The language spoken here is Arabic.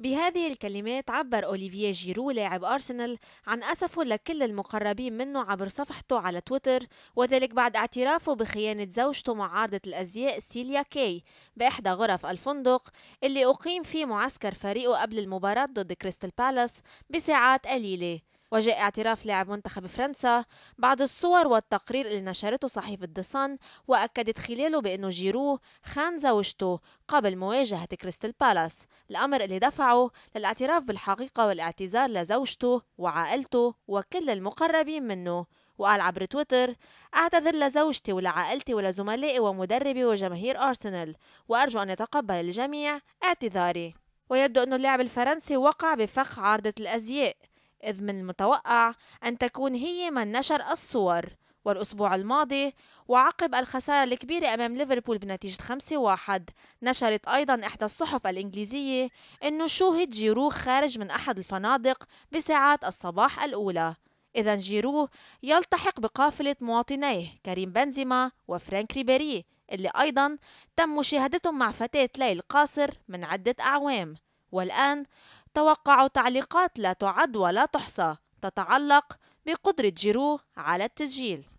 بهذه الكلمات عبر أوليفيا جيرو لاعب أرسنال عن أسفه لكل المقربين منه عبر صفحته على تويتر وذلك بعد اعترافه بخيانة زوجته مع عارضة الأزياء سيليا كي بإحدى غرف الفندق اللي أقيم فيه معسكر فريقه قبل المباراة ضد كريستال بالاس بساعات قليلة وجاء اعتراف لاعب منتخب فرنسا بعد الصور والتقرير اللي نشرته صحيفة ديسان وأكدت خلاله بأنه جيرو خان زوجته قبل مواجهة كريستال بالاس الأمر اللي دفعه للاعتراف بالحقيقة والاعتذار لزوجته وعائلته وكل المقربين منه وقال عبر تويتر أعتذر لزوجتي ولعائلتي ولزملائي ومدربي وجماهير أرسنال وأرجو أن يتقبل الجميع اعتذاري ويبدو أن اللاعب الفرنسي وقع بفخ عارضة الأزياء إذ من المتوقع أن تكون هي من نشر الصور والأسبوع الماضي وعقب الخسارة الكبيرة أمام ليفربول بنتيجة 5-1 نشرت أيضا إحدى الصحف الإنجليزية أنه شوهد جيرو خارج من أحد الفنادق بساعات الصباح الأولى إذا جيرو يلتحق بقافلة مواطنيه كريم بنزيما وفرانك ريبيري اللي أيضا تم مشاهدتهم مع فتاة ليل قاصر من عدة أعوام والآن توقع تعليقات لا تعد ولا تحصى تتعلق بقدرة جيرو على التسجيل